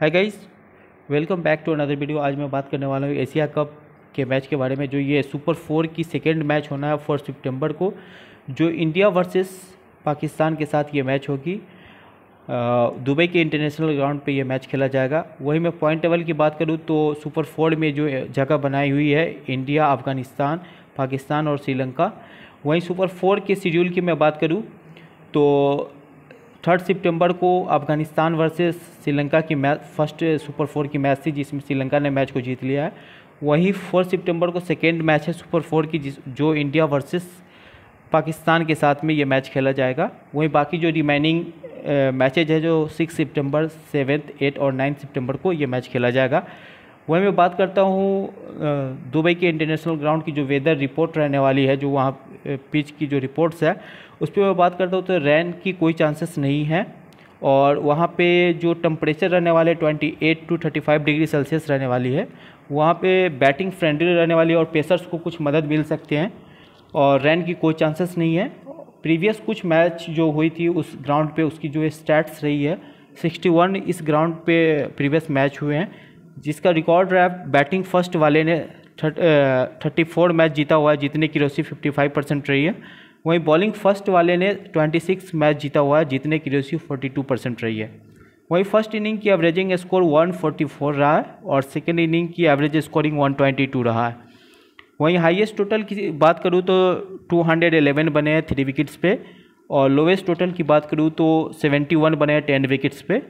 hi guys welcome back to another video आज मैं बात करने वाला हूँ एशिया कप के मैच के बारे में जो ये सुपर फोर की सेकेंड मैच होना है फर्स्ट सितंबर को जो इंडिया वर्सेस पाकिस्तान के साथ ये मैच होगी दुबई के इंटरनेशनल ग्राउंड पे ये मैच खेला जाएगा वहीं मैं पॉइंट टेबल की बात करूँ तो सुपर फोर में जो जगह बनाई हुई है इंडिया अफगानिस्तान पाकिस्तान और श्रीलंका वहीं सुपर फोर के शेड्यूल की मैं बात करूँ तो थर्ड सितंबर को अफगानिस्तान वर्सेस श्रीलंका की मैच फर्स्ट सुपर फोर की मैच थी जिसमें श्रीलंका ने मैच को जीत लिया है वहीं फोर्थ सितंबर को सेकेंड मैच है सुपर फोर की जिस जो इंडिया वर्सेस पाकिस्तान के साथ में ये मैच खेला जाएगा वहीं बाकी जो रिमेनिंग मैचेज है जो सिक्स सितंबर सेवन्थ एट और नाइन्थ सितंबर को ये मैच खेला जाएगा वहीं मैं बात करता हूँ दुबई के इंटरनेशनल ग्राउंड की जो वेदर रिपोर्ट रहने वाली है जो वहाँ पिच की जो रिपोर्ट्स है उस पर मैं बात करता हूँ तो रैन की कोई चांसेस नहीं है और वहाँ पे जो टम्परेचर रहने वाले 28 टू थर्टी डिग्री सेल्सियस रहने वाली है वहाँ पे बैटिंग फ्रेंडली रहने वाली है और पेसर्स को कुछ मदद मिल सकते हैं और रैन की कोई चांसेस नहीं है प्रीवियस कुछ मैच जो हुई थी उस ग्राउंड पे उसकी जो स्टैट्स रही है 61 इस ग्राउंड पे प्रीवियस मैच हुए हैं जिसका रिकॉर्ड रहा बैटिंग फर्स्ट वाले ने थर्टी फोर मैच जीता हुआ है जीतने की रोसी फिफ्टी फाइव परसेंट रही है वहीं बॉलिंग फर्स्ट वाले ने ट्वेंटी सिक्स मैच जीता हुआ है जीतने की रोसी फोर्टी टू परसेंट रही है वहीं फर्स्ट इनिंग की averaging score one forty four रहा है और सेकेंड इनिंग की average scoring one twenty two रहा है वहीं हाइएस्ट टोटल की बात करूँ तो टू हंड्रेड एलेवन बने हैं थ्री विकेट्स पे और लोवेस्ट टोटल की बात करूँ तो सेवेंटी वन बने हैं टेन विकेट्स पे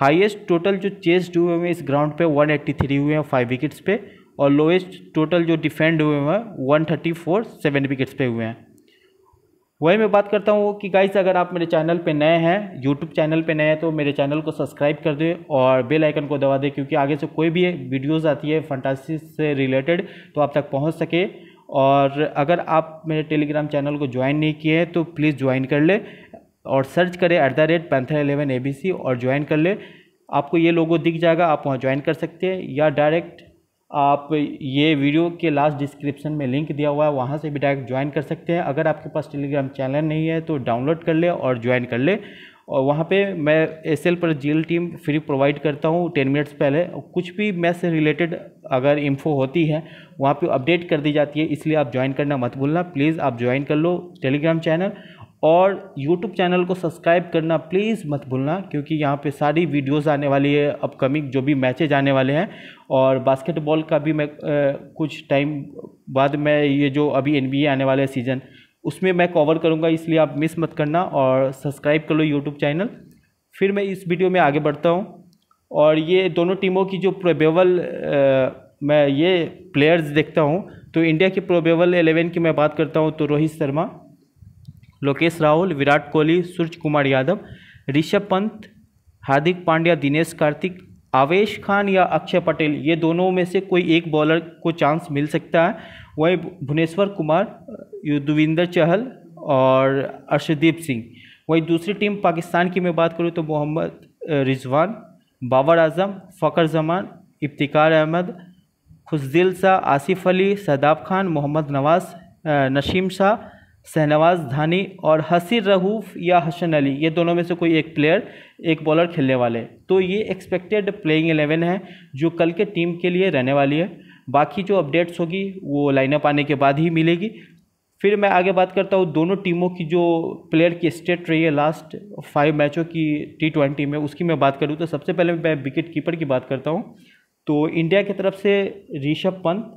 हाईएस्ट टोटल जो चेस्ड हुए हुए इस ग्राउंड पे 183 हुए हैं फाइव विकेट्स पे और लोएस्ट टोटल जो डिफेंड हुए हैं one thirty four seven wickets पे हुए हैं वही मैं बात करता हूँ कि गाइस अगर आप मेरे चैनल पे नए हैं यूट्यूब चैनल पे नए हैं तो मेरे चैनल को सब्सक्राइब कर दें और बेल आइकन को दबा दें क्योंकि आगे से कोई भी वीडियोस आती है फंटासी से रिलेटेड तो आप तक पहुँच सके और अगर आप मेरे टेलीग्राम चैनल को ज्वाइन नहीं किए हैं तो प्लीज़ ज्वाइन कर ले और सर्च करें at the rate panther eleven A B C और ज्वाइन कर ले आपको ये लोगो दिख जाएगा आप वहाँ ज्वाइन कर सकते हैं या डायरेक्ट आप ये वीडियो के लास्ट डिस्क्रिप्शन में लिंक दिया हुआ है वहाँ से भी डायरेक्ट ज्वाइन कर सकते हैं अगर आपके पास टेलीग्राम चैनल नहीं है तो डाउनलोड कर ले और ज्वाइन कर ले और वहाँ पे मैं एस एल पर जीएल टीम फ्री प्रोवाइड करता हूँ टेन मिनट्स पहले कुछ भी मैथ से रिलेटेड अगर इन्फो होती है वहाँ पे अपडेट कर दी जाती है इसलिए आप ज्वाइन करना मत भूलना प्लीज़ आप ज्वाइन कर लो टेलीग्राम चैनल और यूट्यूब चैनल को सब्सक्राइब करना प्लीज़ मत भूलना क्योंकि यहाँ पे सारी वीडियोस आने वाली है अपकमिंग जो भी मैचेज आने वाले हैं और बास्केटबॉल का भी मैं ए, कुछ टाइम बाद में ये जो अभी एन आने वाला है सीज़न उसमें मैं कवर करूँगा इसलिए आप मिस मत करना और सब्सक्राइब कर लो यूट्यूब चैनल फिर मैं इस वीडियो में आगे बढ़ता हूँ और ये दोनों टीमों की जो प्रोबेबल मैं ये प्लेयर्स देखता हूँ तो इंडिया के प्रोबेबल एलेवन की मैं बात करता हूँ तो रोहित शर्मा लोकेश राहुल विराट कोहली सूर्य कुमार यादव ऋषभ पंत हार्दिक पांड्या दिनेश कार्तिक आवेश खान या अक्षय पटेल ये दोनों में से कोई एक बॉलर को चांस मिल सकता है वहीं भुवनेश्वर कुमार युद्धविंदर चहल और अर्शदीप सिंह वहीं दूसरी टीम पाकिस्तान की मैं बात करूँ तो मोहम्मद रिजवान बाबर आजम फ़खर जमान इफ्तिकार अहमद खुशदिल शाह आसिफ अली सदाब खान मोहम्मद नवाज नशीम शाह शहनवाज धानी और हसीर रहूफ या हसन अली ये दोनों में से कोई एक प्लेयर एक बॉलर खेलने वाले तो ये एक्सपेक्टेड प्लेइंग एलेवन है जो कल के टीम के लिए रहने वाली है बाकी जो अपडेट्स होगी वो लाइनअप आने के बाद ही मिलेगी फिर मैं आगे बात करता हूँ दोनों टीमों की जो प्लेयर की स्टेट रही है लास्ट फाइव मैचों की टी ट्वेंटी में उसकी मैं बात करूँ तो सबसे पहले मैं विकेट कीपर की बात करता हूँ तो इंडिया की तरफ से ऋषभ पंत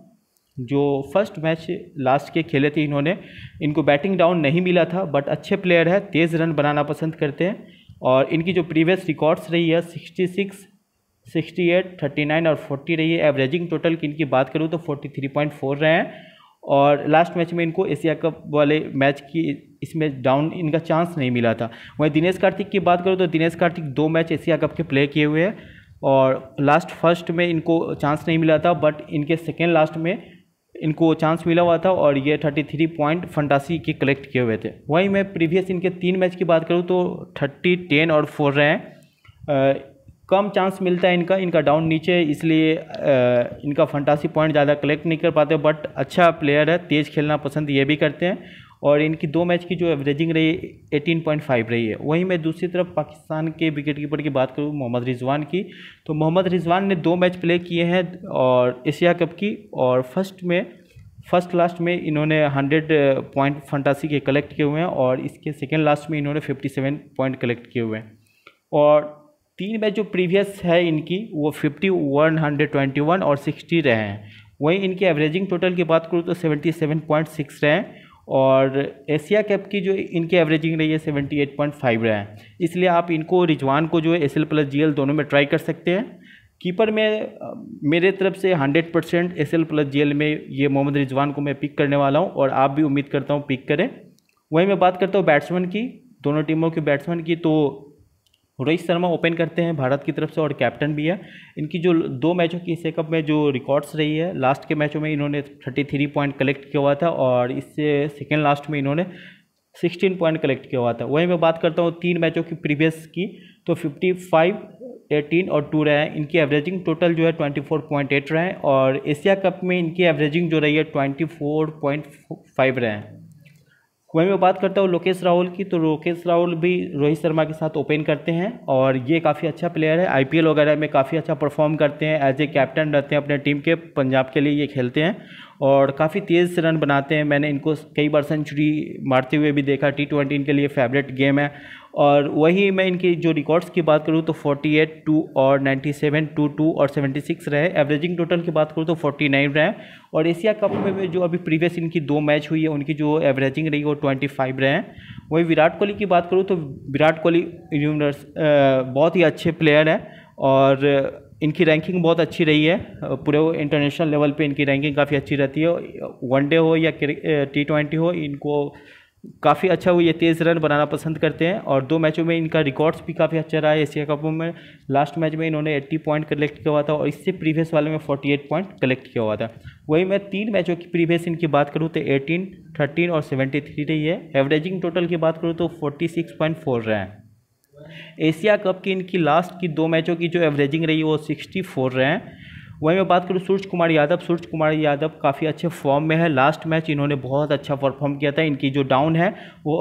जो फर्स्ट मैच लास्ट के खेले थे इन्होंने इनको बैटिंग डाउन नहीं मिला था बट अच्छे प्लेयर है तेज़ रन बनाना पसंद करते हैं और इनकी जो प्रीवियस रिकॉर्ड्स रही है sixty six sixty eight thirty nine और फोर्टी रही है एवरेजिंग टोटल की इनकी बात करूँ तो फोर्टी थ्री पॉइंट फोर रहे हैं और लास्ट मैच में इनको एशिया कप वाले मैच की इसमें डाउन इनका चांस नहीं मिला था वहीं दिनेश कार्तिक की बात करूँ तो दिनेश कार्तिक दो मैच एशिया कप के प्ले किए हुए हैं और लास्ट फर्स्ट में इनको चांस नहीं मिला था बट इनके सेकेंड लास्ट में इनको चांस मिला हुआ था और ये थर्टी थ्री पॉइंट फंटासी के कलेक्ट किए हुए थे वहीं मैं प्रीवियस इनके तीन मैच की बात करूँ तो थर्टी टेन और फोर रहे हैं आ, कम चांस मिलता है इनका इनका डाउन नीचे इसलिए इनका फंटासी पॉइंट ज़्यादा कलेक्ट नहीं कर पाते बट अच्छा प्लेयर है तेज़ खेलना पसंद ये भी करते हैं और इनकी दो मैच की जो एवरेजिंग रही 18.5 रही है वहीं मैं दूसरी तरफ पाकिस्तान के विकेट कीपर की बात करूँ मोहम्मद रिजवान की तो मोहम्मद रिजवान ने दो मैच प्ले किए हैं और एशिया कप की और फर्स्ट में फर्स्ट लास्ट में इन्होंने 100 पॉइंट फंटासी के कलेक्ट किए हुए हैं और इसके सेकेंड लास्ट में इन्होंने फिफ्टी पॉइंट कलेक्ट किए हुए हैं और तीन मैच जो प्रीवियस है इनकी वो ट्वेंटी वन और सिक्सटी रहे हैं वहीं इनकी एवरेजिंग टोटल की बात करूँ तो सिक्स रहे हैं और एशिया कैप की जो इनकी एवरेजिंग रही है सेवेंटी एट पॉइंट फाइव रहा है इसलिए आप इनको रिजवान को जो है S L plus G L दोनों में ट्राई कर सकते हैं कीपर में मेरे तरफ से hundred percent S L plus G L में ये मोहम्मद रिजवान को मैं पिक करने वाला हूँ और आप भी उम्मीद करता हूँ पिक करें वहीं मैं बात करता हूँ बैट्समैन की दोनों टीमों के बैट्समैन की तो रोहित शर्मा ओपन करते हैं भारत की तरफ से और कैप्टन भी है इनकी जो दो मैचों की एशिया कप में जो रिकॉर्ड्स रही है लास्ट के मैचों में इन्होंने थर्टी थ्री पॉइंट कलेक्ट किया हुआ था और इससे सेकेंड लास्ट में इन्होंने सिक्सटीन पॉइंट कलेक्ट किया हुआ था वहीं मैं बात करता हूँ तीन मैचों की प्रीवियस की तो फिफ्टी फाइव एटीन और टू रहे हैं इनकी एवरेजिंग टोटल जो है ट्वेंटी फोर पॉइंट एट रहे हैं और एशिया कप में इनकी एवरेजिंग जो रही है ट्वेंटी फोर पॉइंट फाइव रहे हैं वहीं मैं बात करता हूँ लोकेश राहुल की तो लोकेश राहुल भी रोहित शर्मा के साथ ओपन करते हैं और ये काफ़ी अच्छा प्लेयर है आईपीएल वगैरह में काफ़ी अच्छा परफॉर्म करते हैं एज ए कैप्टन रहते हैं अपने टीम के पंजाब के लिए ये खेलते हैं और काफ़ी तेज़ रन बनाते हैं मैंने इनको कई बार सेंचुरी मारते हुए भी देखा टी ट्वेंटी इनके लिए फेवरेट गेम है और वही मैं इनकी जो रिकॉर्ड्स की बात करूँ तो 48 टू और 97 टू टू और 76 रहे एवरेजिंग टोटल की बात करूँ तो 49 रहे और एशिया कप में जो अभी प्रीवियस इनकी दो मैच हुई है उनकी जो एवरेजिंग रही वो 25 रहे हैं वही विराट कोहली की बात करूँ तो विराट कोहली यूनिवर्स बहुत ही अच्छे प्लेयर हैं और इनकी रैंकिंग बहुत अच्छी रही है पूरे इंटरनेशनल लेवल पे इनकी रैंकिंग काफ़ी अच्छी रहती है वनडे हो या टी ट्वेंटी हो इनको काफ़ी अच्छा वो ये तेज़ रन बनाना पसंद करते हैं और दो मैचों में इनका रिकॉर्ड्स भी काफ़ी अच्छा रहा है एशिया कप में लास्ट मैच में इन्होंने 80 पॉइंट कलेक्ट किया हुआ था और इससे प्रीवियस वाले में 48 पॉइंट कलेक्ट किया हुआ था वही मैं तीन मैचों की प्रीवियस इनकी बात करूँ तो 18, 13 और 73 रही है एवरेजिंग टोटल की बात करूँ तो फोर्टी रहे हैं एशिया कप की इनकी लास्ट की दो मैचों की जो एवरेजिंग रही वो सिक्सटी फोर रहे हैं वहीं मैं बात करूँ सूर्य कुमार यादव सूर्य कुमार यादव काफ़ी अच्छे फॉर्म में है लास्ट मैच इन्होंने बहुत अच्छा परफॉर्म किया था इनकी जो डाउन है वो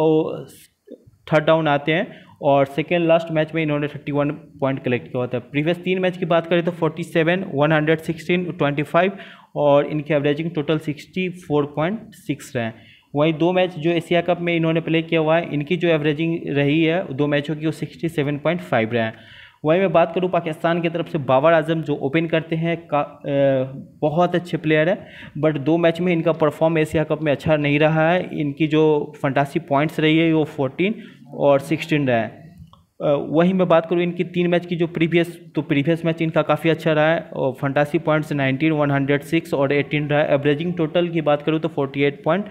थर्ड डाउन आते हैं और सेकेंड लास्ट मैच में इन्होंने थर्टी वन पॉइंट कलेक्ट किया होता है प्रीवियस तीन मैच की बात करें तो forty seven one hundred sixteen twenty five और इनकी averaging total sixty four point six रहे हैं वहीं दो मैच जो एशिया कप में इन्होंने प्ले किया हुआ है इनकी जो एवरेजिंग रही है दो मैचों की वो सिक्सटी सेवन पॉइंट फाइव रहे हैं वहीं मैं बात करूं पाकिस्तान की तरफ से बाबर आजम जो ओपन करते हैं का ए, बहुत अच्छे प्लेयर है बट दो मैच में इनका परफॉर्म एशिया कप में अच्छा नहीं रहा है इनकी जो फंटासी पॉइंट्स रही है वो फोर्टीन और सिक्सटीन रहा है वहीं मैं बात करूँ इनकी तीन मैच की जो प्रीवियस तो प्रीवियस मैच इनका काफ़ी अच्छा रहा है और fantasy points nineteen one hundred six और एटीन रहा है एवरेजिंग टोटल की बात करूँ तो फोर्टी एट पॉइंट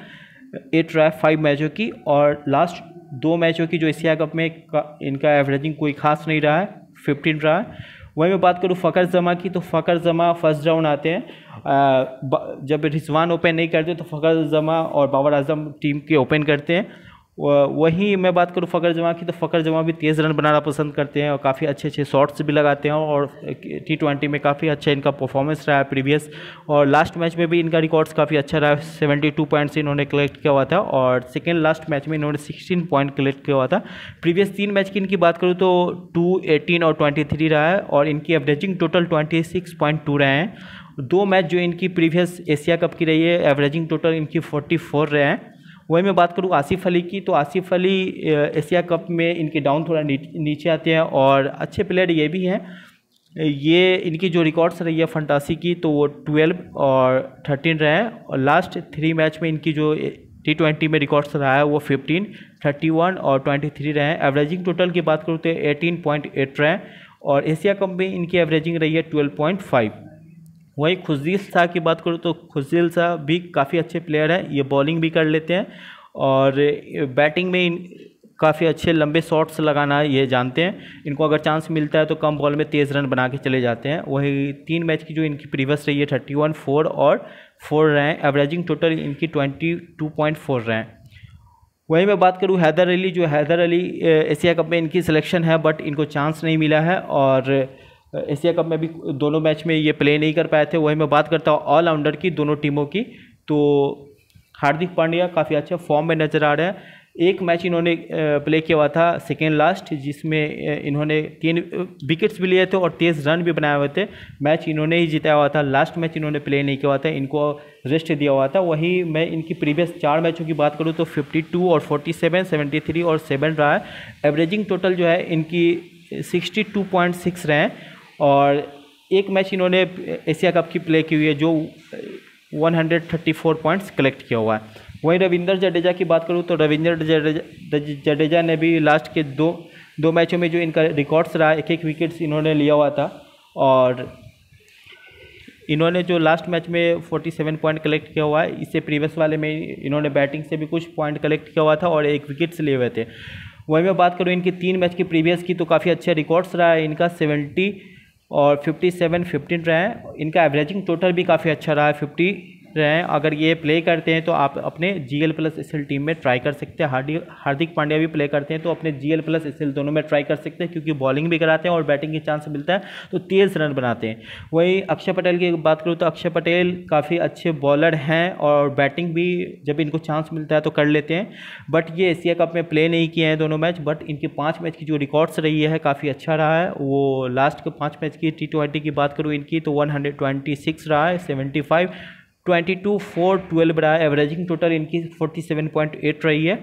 एट रहा है फाइव मैचों की और लास्ट दो मैचों की जो एशिया कप में इनका एवरेजिंग कोई खास नहीं रहा है फिफ्टीन रहा है वहीं मैं बात करूँ फ़कर जमा की तो फ़कर जमा फर्स्ट राउंड आते हैं जब रिजवान ओपन नहीं करते तो फ़कर जमा और बाबर आजम टीम के ओपन करते हैं वहीं मैं बात करूँ फ़कर जमा की तो फ़कर जमा भी तेज़ रन बनाना पसंद करते हैं और काफ़ी अच्छे अच्छे शॉट्स भी लगाते हैं और टी ट्वेंटी में काफ़ी अच्छा इनका परफॉर्मेंस रहा है प्रीवियस और लास्ट मैच में भी इनका रिकॉर्ड्स काफ़ी अच्छा रहा है सेवेंटी टू पॉइंट्स इन्होंने कलेक्ट किया हुआ था और सेकेंड लास्ट मैच में इन्होंने सिक्सटीन पॉइंट कलेक्ट किया हुआ था प्रीवियस तीन मैच की इनकी बात करूँ तो टू एटीन और ट्वेंटी थ्री रहा है और इनकी averaging total twenty six point two रहे हैं दो मैच जो इनकी प्रीवियस एशिया कप की रही है एवरेजिंग टोटल इनकी फोर्टी फोर रहे हैं वही मैं बात करूँ आसिफ अली की तो आसिफ अली एशिया कप में इनके डाउन थोड़ा नीचे आते हैं और अच्छे प्लेयर ये भी हैं ये इनकी जो रिकॉर्ड्स रही है फंटासी की तो वो ट्वेल्व और थर्टीन रहे हैं और लास्ट थ्री मैच में इनकी जो टी ट्वेंटी में रिकॉर्ड्स रहा है वो फिफ्टीन थर्टी वन और ट्वेंटी थ्री रहे हैं एवरेजिंग टोटल की बात करूँ तो एटीन पॉइंट एट रहे हैं और एशिया कप में इनकी एवरेजिंग रही है ट्वेल्व पॉइंट फाइव वहीं खुजील शाह की बात करूँ तो खुजील शाह भी काफ़ी अच्छे प्लेयर हैं ये बॉलिंग भी कर लेते हैं और बैटिंग में काफ़ी अच्छे लंबे शॉट्स लगाना ये जानते हैं इनको अगर चांस मिलता है तो कम बॉल में तेज़ रन बना के चले जाते हैं वही तीन मैच की जो इनकी प्रीवियस रही है थर्टी वन फोर और फोर रहे हैं एवरेजिंग टोटल इनकी ट्वेंटी टू पॉइंट फोर रहे हैं वहीं मैं बात करूं हैदर अली जो हैदर अली एशिया कप में इनकी सिलेक्शन है बट इनको चांस नहीं मिला है और एशिया कप में भी दोनों मैच में ये प्ले नहीं कर पाए थे वही मैं बात करता हूँ ऑलराउंडर की दोनों टीमों की तो हार्दिक पांड्या काफ़ी अच्छे फॉर्म में नज़र आ रहे हैं एक मैच इन्होंने प्ले किया हुआ था सेकेंड लास्ट जिसमें इन्होंने तीन विकेट्स भी लिए थे और तेज रन भी बनाए हुए थे मैच इन्होंने ही जिताया हुआ था लास्ट मैच इन्होंने प्ले नहीं किया हुआ था इनको रेस्ट दिया हुआ था वहीं मैं इनकी प्रीवियस चार मैचों की बात करूँ तो 52 और 47, 73 और 7 रहा है एवरेजिंग टोटल जो है इनकी 62.6 रहे हैं और एक मैच इन्होंने एशिया कप की प्ले की हुई है जो 134 पॉइंट्स कलेक्ट किया हुआ है वहीं रविंदर जडेजा की बात करूँ तो रविंदर जडेजा जडेजा ने भी लास्ट के दो दो मैचों में जो इनका रिकॉर्ड्स रहा एक एक विकेट्स इन्होंने लिया हुआ था और इन्होंने जो लास्ट मैच में 47 पॉइंट कलेक्ट किया हुआ है इससे प्रीवियस वाले में इन्होंने बैटिंग से भी कुछ पॉइंट कलेक्ट किया हुआ था और एक विकेट्स लिए हुए थे वहीं मैं बात करूँ इनकी तीन मैच की प्रीवियस की तो काफ़ी अच्छा रिकॉर्ड्स रहा है इनका सेवेंटी और 57 15 रहा है इनका एवरेजिंग टोटल भी काफ़ी अच्छा रहा है फिफ्टी रहे हैं अगर ये प्ले करते हैं तो आप अपने G L plus S L team में ट्राई कर सकते हैं हार्दिक हार्दिक पांड्या भी प्ले करते हैं तो अपने जी एल प्लस एस दोनों में ट्राई कर सकते हैं क्योंकि बॉलिंग भी कराते हैं और बैटिंग के चांस मिलता है तो तेज़ रन बनाते हैं वहीं अक्षय पटेल की बात करूँ तो अक्षय पटेल काफ़ी अच्छे बॉलर हैं और बैटिंग भी जब इनको चांस मिलता है तो कर लेते हैं बट ये एशिया कप में प्ले नहीं किए हैं दोनों मैच बट इनके पाँच मैच की जो रिकॉर्ड्स रही है काफ़ी अच्छा रहा है वो लास्ट के पाँच मैच की टी की बात करूँ इनकी तो वन रहा है seventy twenty two four twelve रहा है एवरेजिंग टोटल इनकी फोर्टी सेवन पॉइंट एट रही है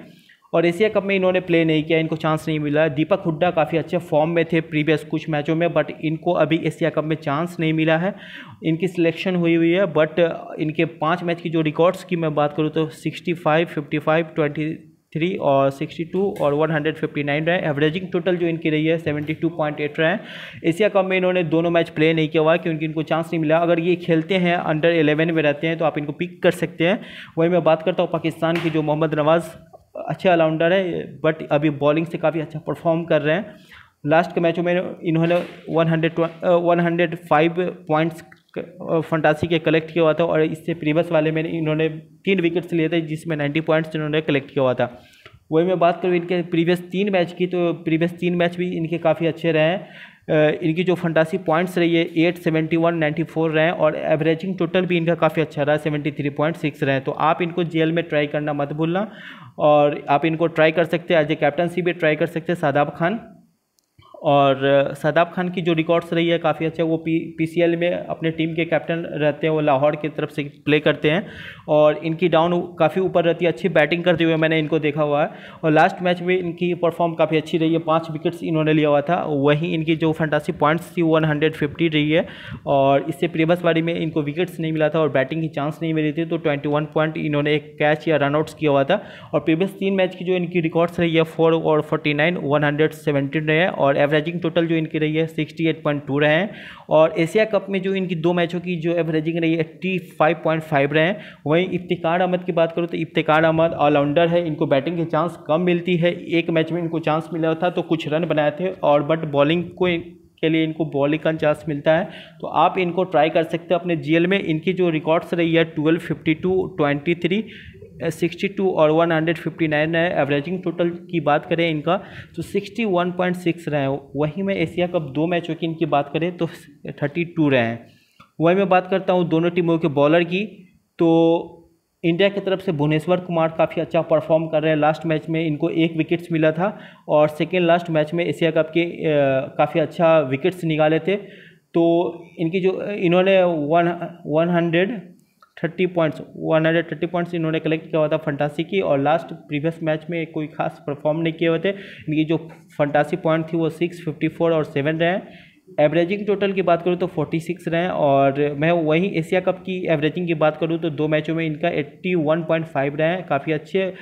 और एशिया कप में इन्होंने प्ले नहीं किया इनको चांस नहीं मिला दीपक हुड्डा काफ़ी अच्छे फॉर्म में थे प्रीवियस कुछ मैचों में बट इनको अभी एशिया कप में चांस नहीं मिला है इनकी सिलेक्शन हुई हुई है बट इनके पाँच मैच की जो रिकॉर्ड्स की मैं बात करूँ तो sixty five fifty five twenty three और सिक्सटी टू और वन हंड्रेड फिफ्टी नाइन रहे एवरेजिंग टोटल जो इनकी रही है सेवेंटी टू पॉइंट एट रहे एशिया कप में इन्होंने दोनों मैच प्ले नहीं किया हुआ क्योंकि इनको चांस नहीं मिला अगर ये खेलते हैं अंडर एलेवन में रहते हैं तो आप इनको पिक कर सकते हैं वहीं मैं बात करता हूँ पाकिस्तान की जो मोहम्मद नवाज़ अच्छे ऑलराउंडर है बट अभी बॉलिंग से काफ़ी अच्छा परफॉर्म कर रहे हैं लास्ट के मैचों में इन्होंने one hundred one hundred five points fantasy के कलेक्ट किया हुआ था और इससे प्रीवियस वाले में इन्होंने तीन विकेट्स लिए थे जिसमें नाइन्टी पॉइंट्स इन्होंने कलेक्ट किया हुआ था वही मैं बात करूँ इनके प्रीवियस तीन मैच की तो प्रीवियस तीन मैच भी इनके काफ़ी अच्छे रहे हैं इनकी जो फंटासी पॉइंट्स रही है eight seventy one ninety four रहे हैं और एवरेजिंग टोटल भी इनका काफ़ी अच्छा रहा सेवेंटी थ्री पॉइंट सिक्स रहे हैं तो आप इनको जेल में ट्राई करना मत भूलना और आप इनको ट्राई कर सकते हैं एज ए कैप्टनसी भी ट्राई कर सकते हैं शादाब खान और सदाब खान की जो रिकॉर्ड्स रही है काफ़ी अच्छा वो पी पी में अपने टीम के कैप्टन रहते हैं वो लाहौर की तरफ से प्ले करते हैं और इनकी डाउन काफ़ी ऊपर रहती है अच्छी बैटिंग करते हुए मैंने इनको देखा हुआ है और लास्ट मैच में इनकी परफॉर्म काफ़ी अच्छी रही है पाँच विकेट्स इन्होंने लिया हुआ था वहीं इनकी जो फंटासी पॉइंट्स थी वन रही है और इससे प्रीवियस बारी में इनको विकेट्स नहीं मिला था और बैटिंग की चांस नहीं मिली थी तो ट्वेंटी पॉइंट इन्होंने एक कैच या रनआउट्स किया हुआ था और प्रीवियस तीन मैच की जो इनकी रिकॉर्ड्स रही है फोर और फोर्टी नाइन वन हंड्रेड और एवरेज एवरेजिंग टोटल जो इनकी रही है सिक्सटी एट पॉइंट टू रहे हैं और एशिया कप में जो इनकी दो मैचों की जो एवरेजिंग रही है एट्टी फाइव पॉइंट फाइव रहे हैं वहीं इफ्तिकार अहमद की बात करूँ तो इफ्तिकार अहमद ऑलराउंडर है इनको बैटिंग के चांस कम मिलती है एक मैच में इनको चांस मिला था तो कुछ रन बनाए थे और बट बॉलिंग को के लिए इनको बॉलिंग का चांस मिलता है तो आप इनको ट्राई कर सकते हो अपने जीएल में इनकी जो रिकॉर्ड्स रही है twelve fifty two twenty three sixty two और वन हंड्रेड फिफ्टी नाइन है एवरेजिंग टोटल की बात करें इनका तो सिक्सटी वन पॉइंट सिक्स रहे हैं वहीं में एशिया कप दो मैचों की इनकी बात करें तो थर्टी टू रहे हैं वहीं मैं बात करता हूँ दोनों टीमों के बॉलर की तो इंडिया की तरफ से भुवनेश्वर कुमार काफ़ी अच्छा परफॉर्म कर रहे हैं लास्ट मैच में इनको एक विकेट्स मिला था और सेकेंड लास्ट मैच में एशिया कप के काफ़ी अच्छा विकेट्स निकाले थे तो इनकी जो इन्होंने one one hundred thirty points one hundred thirty points इन्होंने कलेक्ट किया हुआ था फंटासी की और लास्ट प्रीवियस मैच में कोई खास परफॉर्म नहीं किए हुए थे इनकी जो फंटासी पॉइंट थी वो सिक्स फिफ्टी फोर और सेवन रहे एवरेजिंग टोटल की बात करूँ तो फोर्टी सिक्स रहे और मैं वहीं एशिया कप की एवरेजिंग की बात करूँ तो दो मैचों में इनका एट्टी वन पॉइंट फाइव रहे काफ़ी अच्छे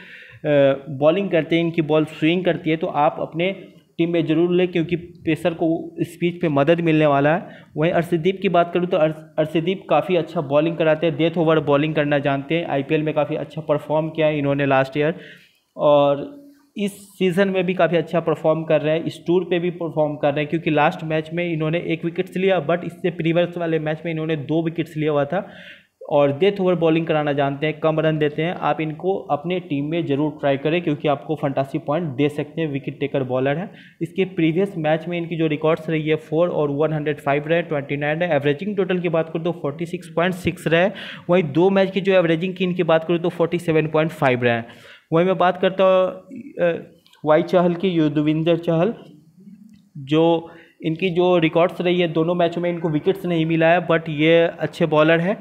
बॉलिंग करते हैं इनकी बॉल स्विंग करती है तो आप अपने टीम में जरूर ले क्योंकि पेसर को इस पिच पे मदद मिलने वाला है वहीं अर्शदीप की बात करूँ तो अर्शदीप काफ़ी अच्छा बॉलिंग कराते हैं डेथ ओवर बॉलिंग करना जानते हैं आईपीएल में काफ़ी अच्छा परफॉर्म किया है इन्होंने लास्ट ईयर और इस सीज़न में भी काफ़ी अच्छा परफॉर्म कर रहे हैं इस टूर पे भी परफॉर्म कर रहे हैं क्योंकि लास्ट मैच में इन्होंने एक विकेट्स लिया बट इससे प्रीवियस वाले मैच में इन्होंने दो विकेट्स लिया हुआ था और डेथ ओवर बॉलिंग कराना जानते हैं कम रन देते हैं आप इनको अपने टीम में जरूर ट्राई करें क्योंकि आपको फंटासी पॉइंट दे सकते हैं विकेट टेकर बॉलर हैं इसके प्रीवियस मैच में इनकी जो रिकॉर्ड्स रही है फोर और वन हंड्रेड फाइव रहे ट्वेंटी नाइन रहे एवरेजिंग टोटल की बात करूँ तो फोर्टी सिक्स पॉइंट सिक्स रहे वहीं दो मैच की जो एवरेजिंग की इनकी बात करूँ तो फोर्टी सेवन पॉइंट फाइव रहे वहीं मैं बात करता हूँ वाई चहल की युद्धविंदर चहल जो इनकी जो रिकॉर्ड्स रही है दोनों मैचों में इनको विकेट्स नहीं मिला है बट ये अच्छे बॉलर हैं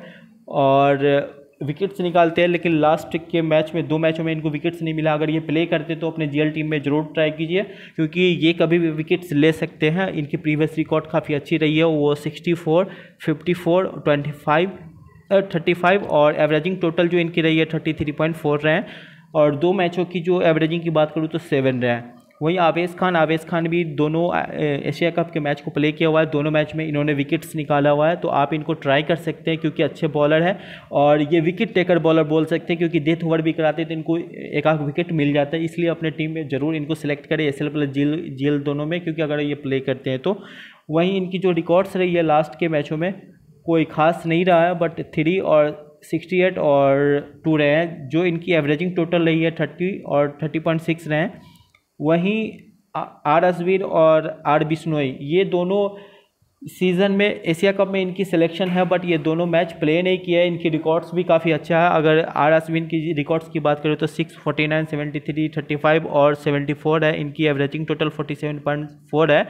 और विकेट्स निकालते हैं लेकिन लास्ट के मैच में दो मैचों में इनको विकेट्स नहीं मिला अगर ये प्ले करते तो अपने जीएल टीम में जरूर ट्राई कीजिए क्योंकि ये कभी भी विकेट्स ले सकते हैं इनकी प्रीवियस रिकॉर्ड काफ़ी अच्छी रही है वो sixty four fifty four twenty five thirty five और एवरेजिंग टोटल जो इनकी रही है थर्टी थ्री पॉइंट फोर रहे हैं और दो मैचों की जो एवरेजिंग की बात करूँ तो सेवन रहे हैं वहीं आवेश खान आवेश खान भी दोनों एशिया कप के मैच को प्ले किया हुआ है दोनों मैच में इन्होंने विकेट्स निकाला हुआ है तो आप इनको ट्राई कर सकते हैं क्योंकि अच्छे बॉलर है और ये विकेट टेकर बॉलर बोल सकते हैं क्योंकि डेथ ओवर भी कराते हैं तो इनको एक आध विकेट मिल जाता है इसलिए अपने टीम में ज़रूर इनको सेलेक्ट करें एस प्लस जेल जेल दोनों में क्योंकि अगर ये प्ले करते हैं तो वहीं इनकी जो रिकॉर्ड्स रही है लास्ट के मैचों में कोई खास नहीं रहा है बट थ्री और सिक्सटी एट और टू रहे हैं जो इनकी एवरेजिंग टोटल रही है थर्टी और थर्टी पॉइंट सिक्स रहे हैं वहीं आर अजवीर और आर बिश्नोई ये दोनों सीज़न में एशिया कप में इनकी सिलेक्शन है बट ये दोनों मैच प्ले नहीं किया है इनकी रिकॉर्ड्स भी काफ़ी अच्छा है अगर आर आसविन की रिकॉर्ड्स की बात करें तो six forty nine seventy three thirty five और सेवेंटी फोर है इनकी averaging total forty seven point four है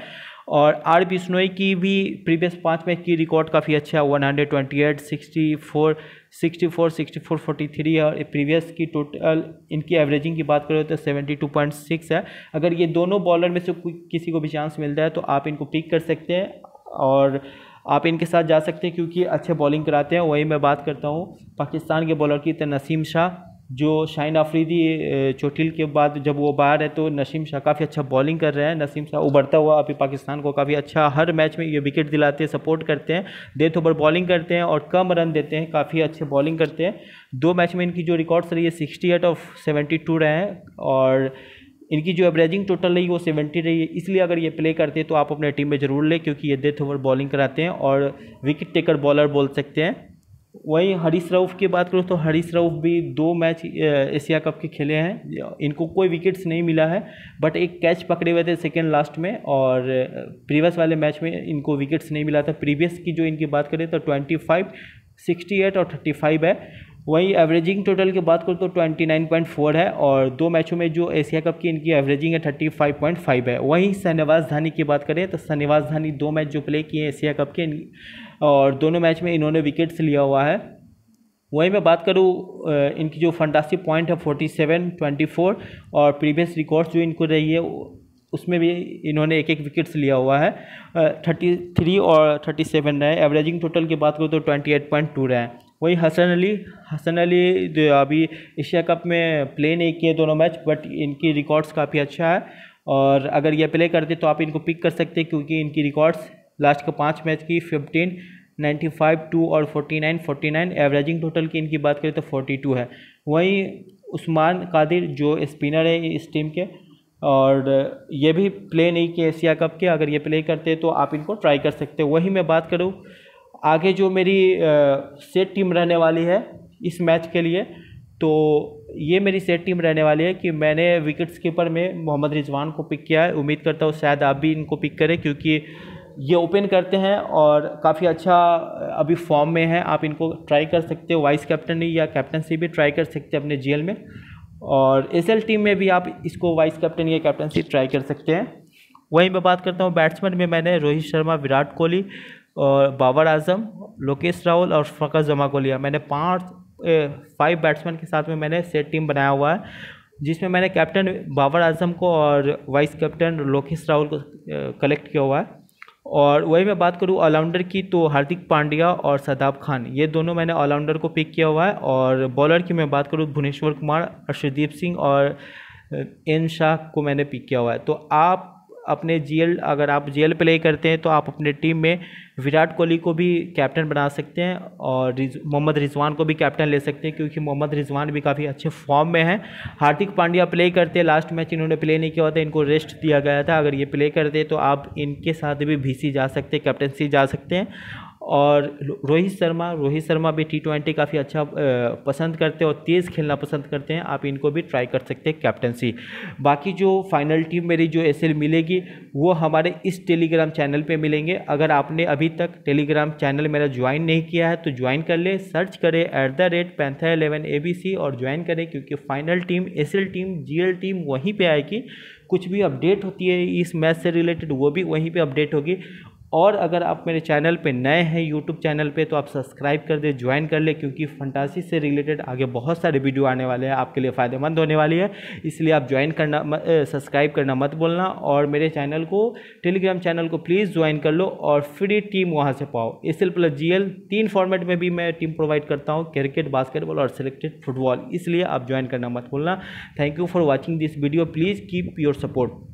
और आर बिश्नोई की भी प्रीवियस पाँच मैच की रिकॉर्ड काफ़ी अच्छा है one hundred twenty eight sixty four sixty four sixty four forty three और प्रीवियस की टोटल इनकी एवरेजिंग की बात करें तो सेवेंटी टू पॉइंट सिक्स है अगर ये दोनों बॉलर में से किसी को भी चांस मिलता है तो आप इनको पिक कर सकते हैं और आप इनके साथ जा सकते हैं क्योंकि अच्छे बॉलिंग कराते हैं वही मैं बात करता हूँ पाकिस्तान के बॉलर की तो नसीम शाह जो शाइन आफरीदी चोटिल के बाद जब वो बाहर है तो नसीम शाह काफ़ी अच्छा बॉलिंग कर रहे हैं नसीम शाह उभरता हुआ अभी पाकिस्तान को काफ़ी अच्छा हर मैच में ये विकेट दिलाते हैं सपोर्ट करते हैं डेथ ओवर बॉलिंग करते हैं और कम रन देते हैं काफ़ी अच्छे बॉलिंग करते हैं दो मैच में इनकी जो रिकॉर्ड्स रही है sixty eight of seventy two रहे हैं और इनकी जो एवरेजिंग टोटल रही वो सेवेंटी रही है इसलिए अगर ये प्ले करते हैं तो आप अपने टीम में ज़रूर लें क्योंकि ये डेथ ओवर बॉलिंग कराते हैं और विकेट टेकर बॉलर बोल सकते हैं वहीं हरीश रऊफ़ की बात करूँ तो हरीश रऊफ़ भी दो मैच एशिया कप के खेले हैं इनको कोई विकेट्स नहीं मिला है बट एक कैच पकड़े हुए थे सेकेंड लास्ट में और प्रीवियस वाले मैच में इनको विकेट्स नहीं मिला था प्रीवियस की जो इनकी बात करें तो ट्वेंटी फाइव सिक्सटी एट और थर्टी फाइव है वहीं एवरेजिंग टोटल की बात करूँ तो ट्वेंटी नाइन पॉइंट फोर है और दो मैचों में जो एशिया कप की इनकी एवरेजिंग है थर्टी फाइव पॉइंट फाइव है वहीं शहनवाज धानी की बात करें तो शहनवाज धानी दो मैच जो प्ले किए एशिया कप के और दोनों मैच में इन्होंने विकेट्स लिया हुआ है वहीं मैं बात करूँ इनकी जो फंडासी पॉइंट है फोर्टी सेवन ट्वेंटी फोर और प्रीवियस रिकॉर्ड्स जो इनको रही है उसमें भी इन्होंने एक एक विकेट्स लिया हुआ है थर्टी थ्री और थर्टी सेवन रहे एवरेजिंग टोटल की बात करूँ तो ट्वेंटी एट पॉइंट टू रहे हैं वहीं हसन अली हसन अली जो अभी एशिया कप में प्ले नहीं किए दोनों मैच बट इनकी रिकॉर्ड्स काफ़ी अच्छा है और अगर ये प्ले करते तो आप इनको पिक कर सकते क्योंकि इनकी रिकॉर्ड्स लास्ट के पाँच मैच की फिफ्टीन नाइन्टी फाइव टू और forty nine forty nine averaging total की इनकी बात करें तो फोर्टी टू है वहीं उस्मान कादिर जो स्पिनर है इस टीम के और ये भी प्ले नहीं किए एशिया कप के अगर ये प्ले करते तो आप इनको ट्राई कर सकते वहीं मैं बात करूँ आगे जो मेरी सेट टीम रहने वाली है इस मैच के लिए तो ये मेरी सेट टीम रहने वाली है कि मैंने विकेट्स कीपर में मोहम्मद रिजवान को पिक किया है उम्मीद करता हूँ शायद आप भी इनको पिक करें क्योंकि ये ओपन करते हैं और काफ़ी अच्छा अभी फॉर्म में है आप इनको ट्राई कर सकते हो वाइस कैप्टन या कैप्टनसी भी ट्राई कर सकते हैं अपने जी में और एस टीम में भी आप इसको वाइस कैप्टन या कैप्टनसी ट्राई कर सकते हैं वहीं मैं बात करता हूँ बैट्समैन में मैंने रोहित शर्मा विराट कोहली और बाबर आजम लोकेश राहुल और फ़कर जमा को लिया मैंने पाँच फाइव बैट्समैन के साथ में मैंने सेट टीम बनाया हुआ है जिसमें मैंने कैप्टन बाबर आजम को और वाइस कैप्टन लोकेश राहुल को कलेक्ट किया हुआ है और वही मैं बात करूँ ऑलराउंडर की तो हार्दिक पांड्या और सदाब खान ये दोनों मैंने ऑलराउंडर को पिक किया हुआ है और बॉलर की मैं बात करूँ भुवनेश्वर कुमार अर्षदीप सिंह और एन शाह को मैंने पिक किया हुआ है तो आप अपने जीएल अगर आप जीएल प्ले करते हैं तो आप अपने टीम में विराट कोहली को भी कैप्टन बना सकते हैं और रिज, मोहम्मद रिजवान को भी कैप्टन ले सकते हैं क्योंकि मोहम्मद रिजवान भी काफ़ी अच्छे फॉर्म में हैं हार्दिक पांड्या प्ले करते हैं लास्ट मैच इन्होंने प्ले नहीं किया था इनको रेस्ट दिया गया था अगर ये प्ले करते तो आप इनके साथ भी भी जा सकते कैप्टनसी जा सकते हैं और रोहित शर्मा रोहित शर्मा भी टी ट्वेंटी काफ़ी अच्छा पसंद करते हैं और तेज़ खेलना पसंद करते हैं आप इनको भी ट्राई कर सकते हैं कैप्टनसी बाकी जो फाइनल टीम मेरी जो एस मिलेगी वो हमारे इस टेलीग्राम चैनल पे मिलेंगे अगर आपने अभी तक टेलीग्राम चैनल मेरा ज्वाइन नहीं किया है तो ज्वाइन कर ले सर्च करें at the rate panther eleven A B C और ज्वाइन करें क्योंकि final team S L team G L team वहीं पर आएगी कुछ भी अपडेट होती है इस मैच से रिलेटेड वो भी वहीं पे अपडेट होगी और अगर आप मेरे चैनल पे नए हैं यूट्यूब चैनल पे तो आप सब्सक्राइब कर दे ज्वाइन कर लें क्योंकि फंटासी से रिलेटेड आगे बहुत सारे वीडियो आने वाले हैं आपके लिए फ़ायदेमंद होने वाली है इसलिए आप ज्वाइन करना सब्सक्राइब करना मत बोलना और मेरे चैनल को टेलीग्राम चैनल को प्लीज़ ज्वाइन कर लो और फ्री टीम वहाँ से पाओ S L plus G L तीन फॉर्मेट में भी मैं टीम प्रोवाइड करता हूँ क्रिकेट बास्केटबॉल और सिलेक्टेड फुटबॉल इसलिए आप ज्वाइन करना मत बोलना thank you for watching this video please keep your support